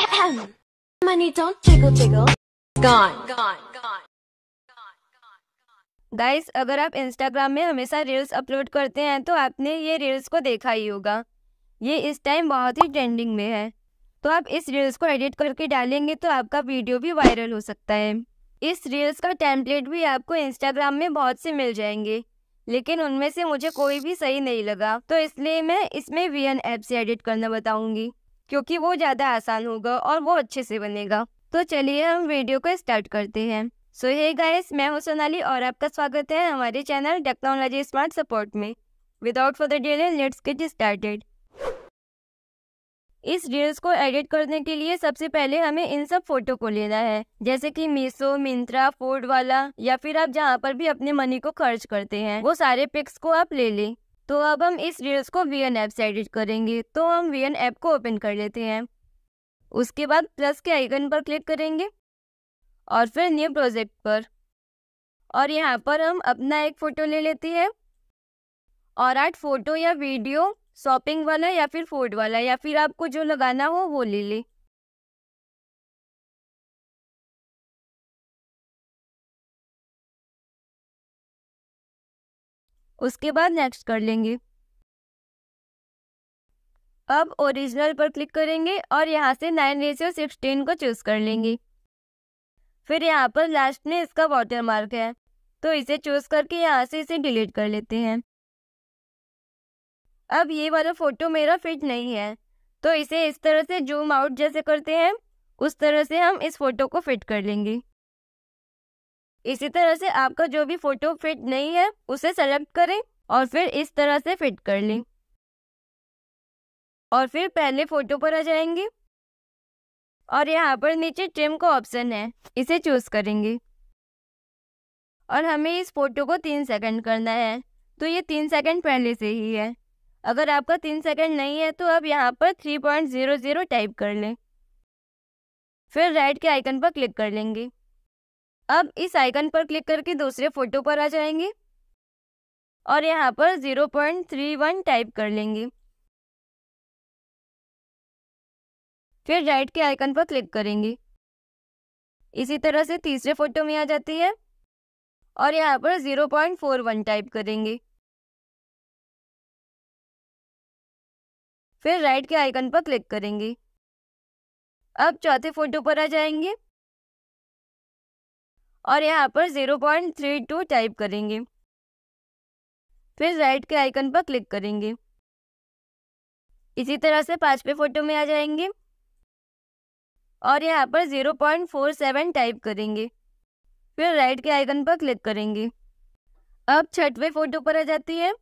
Money don't jiggle jiggle. Gone. Gone. Guys अगर आप Instagram में हमेशा रील्स अपलोड करते हैं तो आपने ये रील्स को देखा ही होगा ये इस टाइम बहुत ही ट्रेंडिंग में है तो आप इस रील्स को एडिट करके डालेंगे तो आपका वीडियो भी वायरल हो सकता है इस रील्स का टेम्पलेट भी आपको इंस्टाग्राम में बहुत से मिल जाएंगे लेकिन उनमें से मुझे कोई भी सही नहीं लगा तो इसलिए मैं इसमें वी एन ऐप से एडिट करना बताऊंगी क्योंकि वो ज़्यादा आसान होगा और वो अच्छे से बनेगा तो चलिए हम वीडियो को स्टार्ट करते हैं सो हे गाइस मैं हूं सोनाली और आपका स्वागत है हमारे चैनल टेक्नोलॉजी स्मार्ट सपोर्ट में without further delay let's get started इस रील्स को एडिट करने के लिए सबसे पहले हमें इन सब फोटो को लेना है जैसे कि मीसो मिंत्रा फूड वाला या फिर आप जहाँ पर भी अपने मनी को खर्च करते हैं वो सारे पिक्स को आप ले लें तो अब हम इस रील्स को वी एन ऐप से एडिट करेंगे तो हम वी एन ऐप को ओपन कर लेते हैं उसके बाद प्लस के आइकन पर क्लिक करेंगे और फिर न्यू प्रोजेक्ट पर और यहाँ पर हम अपना एक फ़ोटो ले लेते हैं और आठ फ़ोटो या वीडियो शॉपिंग वाला या फिर फूड वाला या फिर आपको जो लगाना हो वो ले लें उसके बाद नेक्स्ट कर लेंगे अब ओरिजिनल पर क्लिक करेंगे और यहाँ से नाइन रेसियो सिक्सटीन को चूज़ कर लेंगे फिर यहाँ पर लास्ट में इसका वाटर मार्क है तो इसे चूज़ करके यहाँ से इसे डिलीट कर लेते हैं अब ये वाला फ़ोटो मेरा फिट नहीं है तो इसे इस तरह से जूम आउट जैसे करते हैं उस तरह से हम इस फ़ोटो को फिट कर लेंगे इसी तरह से आपका जो भी फोटो फिट नहीं है उसे सेलेक्ट करें और फिर इस तरह से फिट कर लें और फिर पहले फोटो पर आ जाएंगे और यहाँ पर नीचे ट्रिम का ऑप्शन है इसे चूज करेंगे और हमें इस फोटो को तीन सेकंड करना है तो ये तीन सेकंड पहले से ही है अगर आपका तीन सेकंड नहीं है तो आप यहाँ पर three point zero zero type कर लें फिर राइट के आइकन पर क्लिक कर लेंगे अब इस आइकन पर क्लिक करके दूसरे फोटो पर आ जाएंगे और यहाँ पर 0.31 टाइप कर लेंगे फिर राइट के आइकन पर क्लिक करेंगे इसी तरह से तीसरे फोटो में आ जाती है और यहाँ पर 0.41 टाइप करेंगे फिर राइट के आइकन पर क्लिक करेंगे अब चौथे फोटो पर आ जाएंगे और यहाँ पर 0.32 टाइप करेंगे फिर राइट के आइकन पर क्लिक करेंगे इसी तरह से पाँचवें फोटो में आ जाएंगे और यहाँ पर 0.47 टाइप करेंगे फिर राइट के आइकन पर क्लिक करेंगे अब छठवें फोटो पर आ जाती है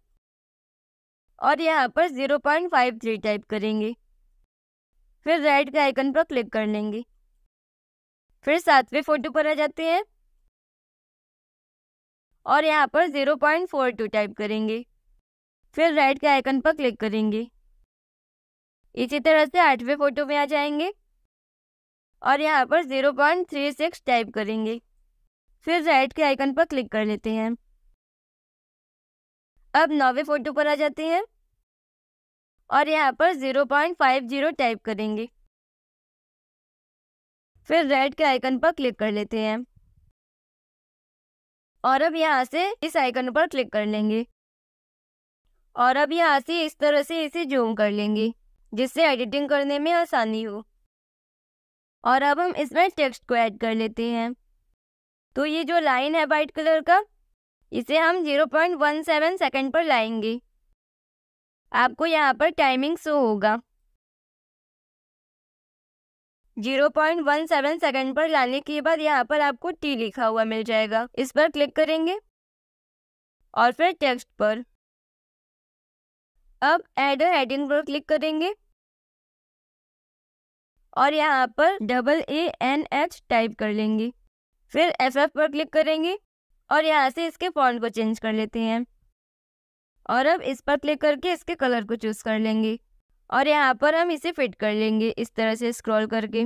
और यहाँ पर 0.53 टाइप करेंगे फिर राइट के आइकन पर क्लिक कर लेंगे फिर सातवें फोटो पर आ जाते हैं और यहाँ पर zero point four two type करेंगे फिर राइट के आइकन पर क्लिक करेंगे इसी तरह से आठवें फ़ोटो में आ जाएंगे और यहाँ पर zero point three six type करेंगे फिर राइट के आइकन पर क्लिक कर लेते हैं अब नौवे फ़ोटो पर आ जाते हैं और यहाँ पर zero point five zero type करेंगे फिर रेड के आइकन पर क्लिक कर लेते हैं और अब यहाँ से इस आइकन पर क्लिक कर लेंगे और अब यहाँ से इस तरह से इसे जूम कर लेंगे जिससे एडिटिंग करने में आसानी हो और अब हम इसमें टेक्स्ट को ऐड कर लेते हैं तो ये जो लाइन है वाइट कलर का इसे हम 0.17 सेकंड पर लाएंगे आपको यहाँ पर टाइमिंग शो होगा zero point one seven second पर लाने के बाद यहाँ पर आपको टी लिखा हुआ मिल जाएगा इस पर क्लिक करेंगे और फिर टेक्स्ट पर अब एड हेडिंग पर क्लिक करेंगे और यहाँ पर double A N H type कर लेंगे फिर एफ एफ पर क्लिक करेंगे और यहाँ से इसके फॉन्ट को चेंज कर लेते हैं और अब इस पर क्लिक करके इसके कलर को चूज़ कर लेंगे और यहाँ पर हम इसे फिट कर लेंगे इस तरह से स्क्रॉल करके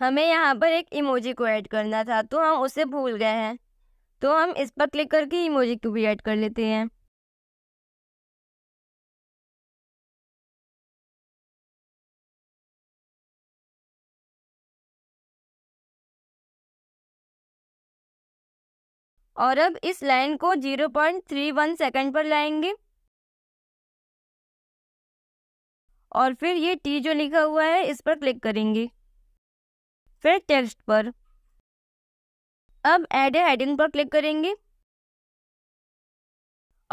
हमें यहाँ पर एक इमोजी को ऐड करना था तो हम उसे भूल गए हैं तो हम इस पर क्लिक करके इमोजी को भी ऐड कर लेते हैं और अब इस लाइन को 0.31 सेकंड पर लाएंगे और फिर ये टी जो लिखा हुआ है इस पर क्लिक करेंगे फिर टेक्स्ट पर अब एड ए हेडिंग पर क्लिक करेंगे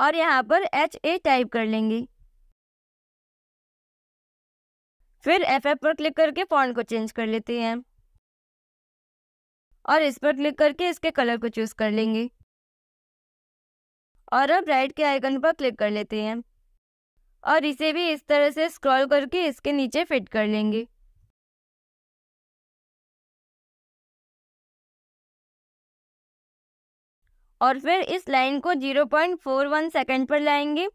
और यहाँ पर एच ए टाइप कर लेंगे फिर एफ एफ पर क्लिक करके फॉन्ट को चेंज कर लेते हैं और इस पर क्लिक करके इसके कलर को चूज़ कर लेंगे और अब राइट के आइकन पर क्लिक कर लेते हैं और इसे भी इस तरह से स्क्रॉल करके इसके नीचे फिट कर लेंगे और फिर इस लाइन को 0.41 सेकंड पर लाएंगे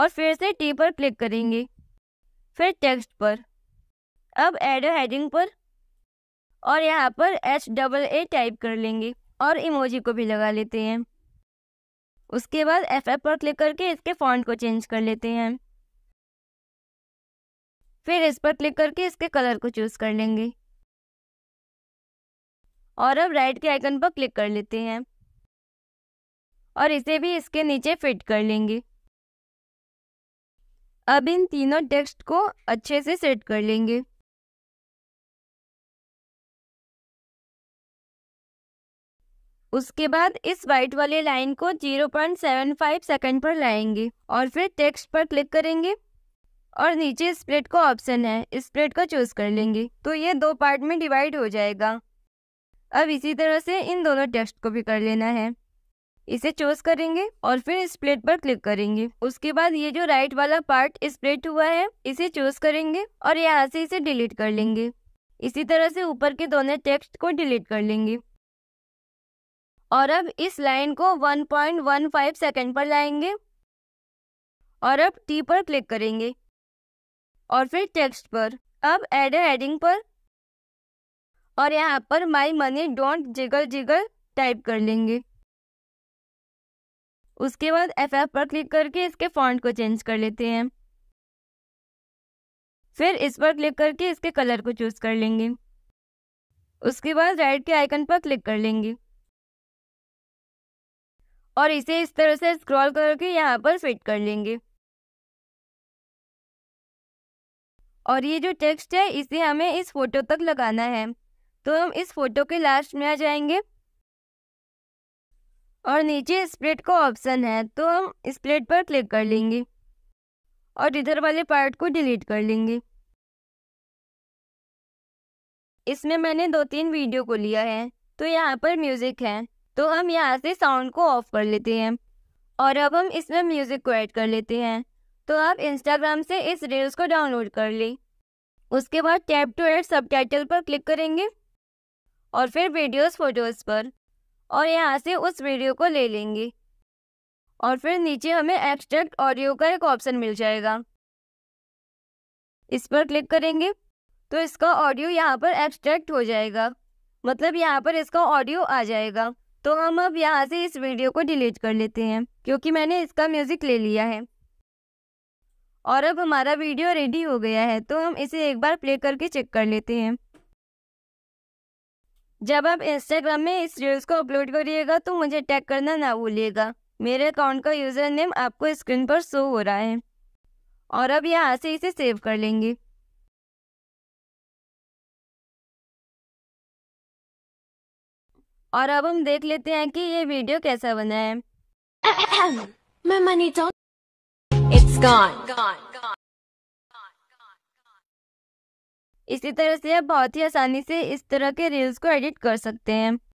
और फिर से टी पर क्लिक करेंगे फिर टेक्स्ट पर अब एड हेडिंग पर और यहाँ पर एच डबल ए टाइप कर लेंगे और इमोजी को भी लगा लेते हैं उसके बाद एफ एफ पर क्लिक करके इसके फॉन्ट को चेंज कर लेते हैं फिर इस पर क्लिक करके इसके कलर को चूज़ कर लेंगे और अब राइट के आइकन पर क्लिक कर लेते हैं और इसे भी इसके नीचे फिट कर लेंगे अब इन तीनों टेक्स्ट को अच्छे से सेट कर लेंगे उसके बाद इस व्हाइट वाले लाइन को 0.75 सेकंड पर लाएंगे और फिर टेक्स्ट पर क्लिक करेंगे और नीचे स्प्लिट का ऑप्शन है स्प्लिट का चूज कर लेंगे तो ये दो पार्ट में डिवाइड हो जाएगा अब इसी तरह से इन दोनों टेक्स्ट को भी कर लेना है इसे चूज करेंगे और फिर स्प्लिट पर क्लिक करेंगे उसके बाद ये जो राइट वाला पार्ट स्प्लिट हुआ है इसे चूज करेंगे और यहाँ से इसे डिलीट कर लेंगे इसी तरह से ऊपर के दोनों टेक्स्ट को डिलीट कर लेंगे और अब इस लाइन को 1.15 सेकेंड पर लाएंगे और अब टी पर क्लिक करेंगे और फिर टेक्स्ट पर अब एड एडिंग पर और यहाँ पर my money don't jiggle jiggle type कर लेंगे उसके बाद एफ एफ पर क्लिक करके इसके फॉन्ट को चेंज कर लेते हैं फिर इस पर क्लिक करके इसके कलर को चूज़ कर लेंगे उसके बाद राइट के आइकन पर क्लिक कर लेंगे और इसे इस तरह से स्क्रॉल करके यहाँ पर फिट कर लेंगे और ये जो टेक्स्ट है इसे हमें इस फोटो तक लगाना है तो हम इस फोटो के लास्ट में आ जाएंगे और नीचे स्प्लिट का ऑप्शन है तो हम स्प्लिट पर क्लिक कर लेंगे और इधर वाले पार्ट को डिलीट कर लेंगे इसमें मैंने दो तीन वीडियो को लिया है तो यहाँ पर म्यूज़िक है तो हम यहाँ से साउंड को ऑफ कर लेते हैं और अब हम इसमें म्यूज़िक को ऐड कर लेते हैं तो आप इंस्टाग्राम से इस रील्स को डाउनलोड कर लें उसके बाद tap to add subtitle पर क्लिक करेंगे और फिर वीडियोस फोटोज़ पर और यहाँ से उस वीडियो को ले लेंगे और फिर नीचे हमें एक्सट्रैक्ट ऑडियो का एक ऑप्शन मिल जाएगा इस पर क्लिक करेंगे तो इसका ऑडियो यहाँ पर एक्सट्रैक्ट हो जाएगा मतलब यहाँ पर इसका ऑडियो आ जाएगा तो हम अब यहाँ से इस वीडियो को डिलीट कर लेते हैं क्योंकि मैंने इसका म्यूज़िक ले लिया है और अब हमारा वीडियो रेडी हो गया है तो हम इसे एक बार प्ले करके चेक कर लेते हैं जब आप इंस्टाग्राम में इस रील्स को अपलोड करिएगा तो मुझे टैग करना ना भूलिएगा मेरे अकाउंट का यूज़र नेम आपको स्क्रीन पर शो हो रहा है और अब यहाँ से इसे सेव कर लेंगे और अब हम देख लेते हैं कि ये वीडियो कैसा बना है मैं मनीता इट्स गॉन इसी तरह से आप बहुत ही आसानी से इस तरह के रील्स को एडिट कर सकते हैं